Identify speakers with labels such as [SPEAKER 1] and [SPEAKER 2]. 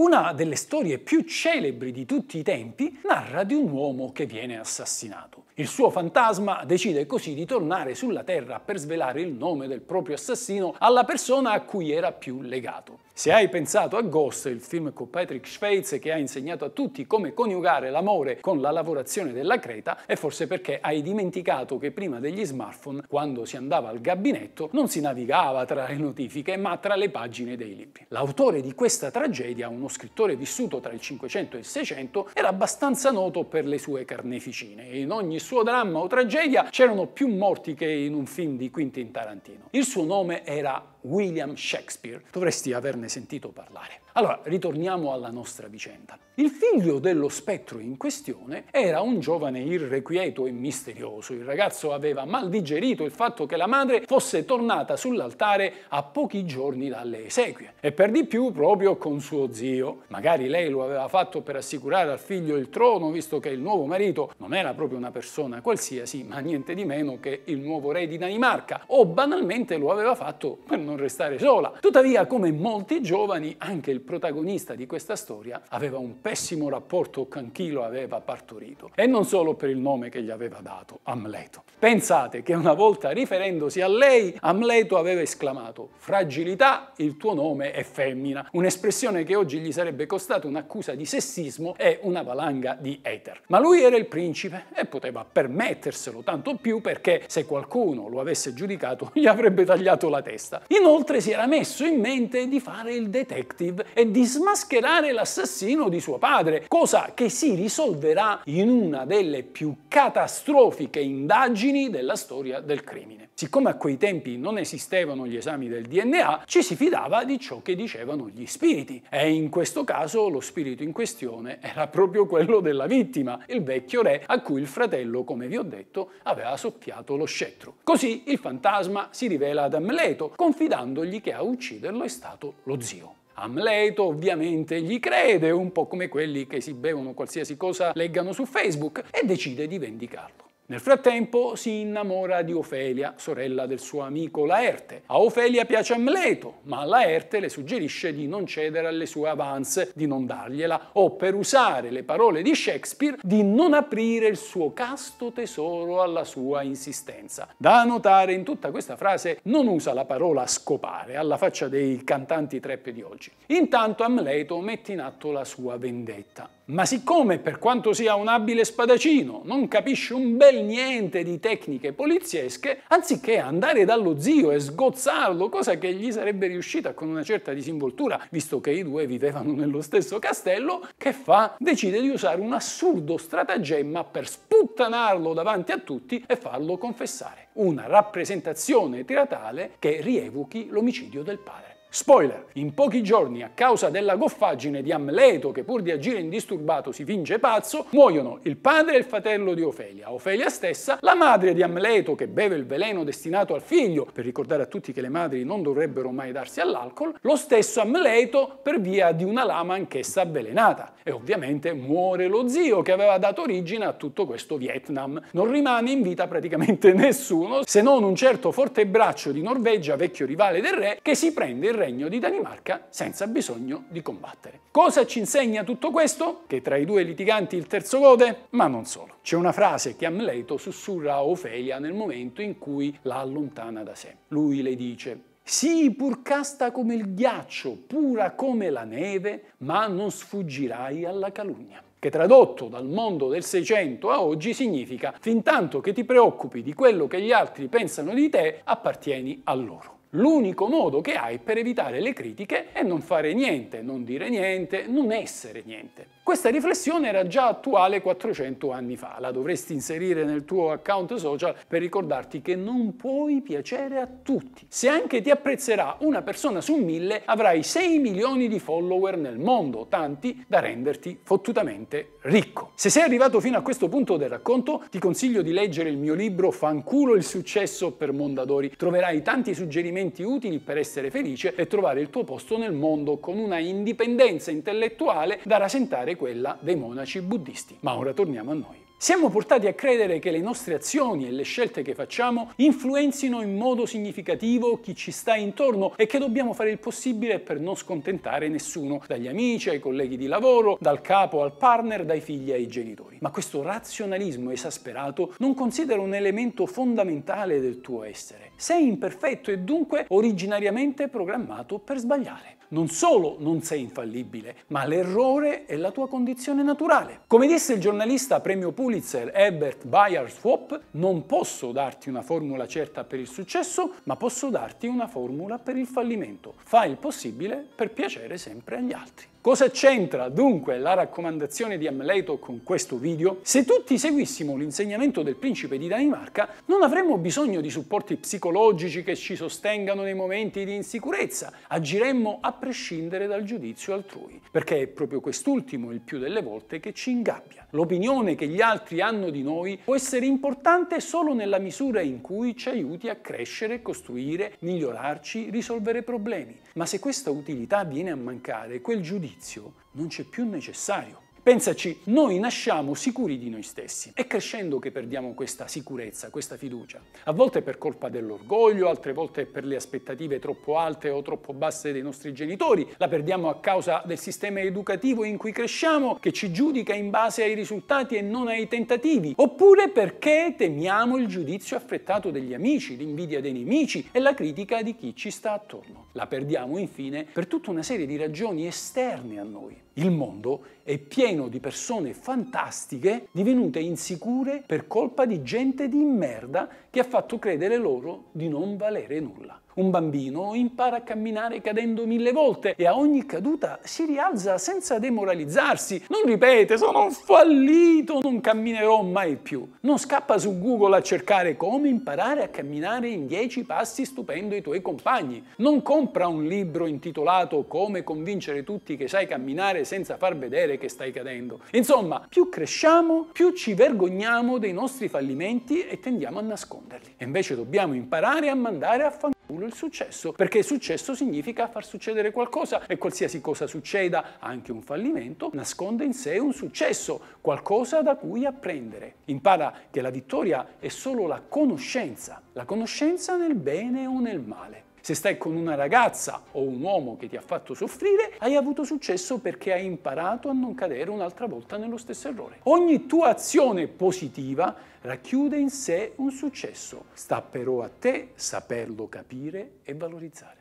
[SPEAKER 1] Una delle storie più celebri di tutti i tempi narra di un uomo che viene assassinato. Il suo fantasma decide così di tornare sulla Terra per svelare il nome del proprio assassino alla persona a cui era più legato. Se hai pensato a Ghost, il film con Patrick Schweitz che ha insegnato a tutti come coniugare l'amore con la lavorazione della creta, è forse perché hai dimenticato che prima degli smartphone, quando si andava al gabinetto, non si navigava tra le notifiche ma tra le pagine dei libri. L'autore di questa tragedia, uno uno scrittore vissuto tra il 500 e il 600, era abbastanza noto per le sue carneficine in ogni suo dramma o tragedia c'erano più morti che in un film di Quentin Tarantino. Il suo nome era William Shakespeare, dovresti averne sentito parlare. Allora, ritorniamo alla nostra vicenda. Il figlio dello spettro in questione era un giovane irrequieto e misterioso. Il ragazzo aveva mal digerito il fatto che la madre fosse tornata sull'altare a pochi giorni dalle esequie e per di più proprio con suo zio. Magari lei lo aveva fatto per assicurare al figlio il trono, visto che il nuovo marito non era proprio una persona qualsiasi, ma niente di meno che il nuovo re di Danimarca, o banalmente lo aveva fatto per non restare sola. Tuttavia, come molti giovani, anche il protagonista di questa storia aveva un pessimo rapporto con chi lo aveva partorito e non solo per il nome che gli aveva dato, Amleto. Pensate che una volta riferendosi a lei, Amleto aveva esclamato fragilità, il tuo nome è femmina, un'espressione che oggi gli sarebbe costata un'accusa di sessismo e una valanga di eter. Ma lui era il principe e poteva permetterselo tanto più perché se qualcuno lo avesse giudicato gli avrebbe tagliato la testa. Inoltre si era messo in mente di fare il detective e di smascherare l'assassino di suo padre, cosa che si risolverà in una delle più catastrofiche indagini della storia del crimine. Siccome a quei tempi non esistevano gli esami del DNA, ci si fidava di ciò che dicevano gli spiriti e in questo caso lo spirito in questione era proprio quello della vittima, il vecchio re a cui il fratello, come vi ho detto, aveva soffiato lo scettro. Così il fantasma si rivela ad Amleto, confidandogli che a ucciderlo è stato lo zio. Amleto ovviamente gli crede, un po' come quelli che si bevono qualsiasi cosa leggano su Facebook, e decide di vendicarlo. Nel frattempo si innamora di Ofelia, sorella del suo amico Laerte. A Ofelia piace Amleto, ma Laerte le suggerisce di non cedere alle sue avance, di non dargliela, o per usare le parole di Shakespeare, di non aprire il suo casto tesoro alla sua insistenza. Da notare in tutta questa frase non usa la parola scopare, alla faccia dei cantanti trap di oggi. Intanto Amleto mette in atto la sua vendetta ma siccome per quanto sia un abile spadacino non capisce un bel niente di tecniche poliziesche, anziché andare dallo zio e sgozzarlo, cosa che gli sarebbe riuscita con una certa disinvoltura, visto che i due vivevano nello stesso castello, che fa? Decide di usare un assurdo stratagemma per sputtanarlo davanti a tutti e farlo confessare. Una rappresentazione teatrale che rievochi l'omicidio del padre. Spoiler, in pochi giorni a causa della goffaggine di Amleto che pur di agire indisturbato si finge pazzo, muoiono il padre e il fratello di Ofelia, Ofelia stessa, la madre di Amleto che beve il veleno destinato al figlio, per ricordare a tutti che le madri non dovrebbero mai darsi all'alcol, lo stesso Amleto per via di una lama anch'essa avvelenata e ovviamente muore lo zio che aveva dato origine a tutto questo Vietnam. Non rimane in vita praticamente nessuno se non un certo fortebraccio di Norvegia, vecchio rivale del re, che si prende il regno di Danimarca senza bisogno di combattere. Cosa ci insegna tutto questo? Che tra i due litiganti il terzo gode? Ma non solo. C'è una frase che Amleto sussurra a Ofelia nel momento in cui la allontana da sé. Lui le dice Sii pur casta come il ghiaccio, pura come la neve, ma non sfuggirai alla calunnia che tradotto dal mondo del Seicento a oggi significa fin tanto che ti preoccupi di quello che gli altri pensano di te, appartieni a loro. L'unico modo che hai per evitare le critiche è non fare niente, non dire niente, non essere niente. Questa riflessione era già attuale 400 anni fa, la dovresti inserire nel tuo account social per ricordarti che non puoi piacere a tutti. Se anche ti apprezzerà una persona su mille, avrai 6 milioni di follower nel mondo, tanti da renderti fottutamente ricco. Se sei arrivato fino a questo punto del racconto, ti consiglio di leggere il mio libro Fanculo il successo per Mondadori. Troverai tanti suggerimenti utili per essere felice e trovare il tuo posto nel mondo con una indipendenza intellettuale da rasentare quella dei monaci buddisti. Ma ora torniamo a noi. Siamo portati a credere che le nostre azioni e le scelte che facciamo influenzino in modo significativo chi ci sta intorno e che dobbiamo fare il possibile per non scontentare nessuno, dagli amici ai colleghi di lavoro, dal capo al partner, dai figli ai genitori. Ma questo razionalismo esasperato non considera un elemento fondamentale del tuo essere. Sei imperfetto e dunque originariamente programmato per sbagliare. Non solo non sei infallibile, ma l'errore è la tua condizione naturale. Come disse il giornalista premio Pulitzer, Pulitzer, Ebert, Bayer, Swap, non posso darti una formula certa per il successo, ma posso darti una formula per il fallimento. Fai il possibile per piacere sempre agli altri. Cosa c'entra dunque la raccomandazione di Amleto con questo video? Se tutti seguissimo l'insegnamento del principe di Danimarca, non avremmo bisogno di supporti psicologici che ci sostengano nei momenti di insicurezza, agiremmo a prescindere dal giudizio altrui, perché è proprio quest'ultimo il più delle volte che ci ingabbia. L'opinione che gli altri hanno di noi può essere importante solo nella misura in cui ci aiuti a crescere, costruire, migliorarci, risolvere problemi, ma se questa utilità viene a mancare, quel giudizio giudizio non c'è più necessario. Pensaci, noi nasciamo sicuri di noi stessi. È crescendo che perdiamo questa sicurezza, questa fiducia. A volte per colpa dell'orgoglio, altre volte per le aspettative troppo alte o troppo basse dei nostri genitori. La perdiamo a causa del sistema educativo in cui cresciamo, che ci giudica in base ai risultati e non ai tentativi. Oppure perché temiamo il giudizio affrettato degli amici, l'invidia dei nemici e la critica di chi ci sta attorno. La perdiamo infine per tutta una serie di ragioni esterne a noi. Il mondo è pieno di persone fantastiche divenute insicure per colpa di gente di merda che ha fatto credere loro di non valere nulla. Un bambino impara a camminare cadendo mille volte e a ogni caduta si rialza senza demoralizzarsi. Non ripete, sono fallito, non camminerò mai più. Non scappa su Google a cercare come imparare a camminare in dieci passi stupendo i tuoi compagni. Non compra un libro intitolato Come convincere tutti che sai camminare senza far vedere che stai cadendo. Insomma, più cresciamo, più ci vergogniamo dei nostri fallimenti e tendiamo a nasconderli. E invece dobbiamo imparare a mandare a fanculo il successo, perché successo significa far succedere qualcosa e qualsiasi cosa succeda, anche un fallimento, nasconde in sé un successo, qualcosa da cui apprendere. Impara che la vittoria è solo la conoscenza, la conoscenza nel bene o nel male. Se stai con una ragazza o un uomo che ti ha fatto soffrire, hai avuto successo perché hai imparato a non cadere un'altra volta nello stesso errore. Ogni tua azione positiva racchiude in sé un successo. Sta però a te saperlo capire e valorizzare.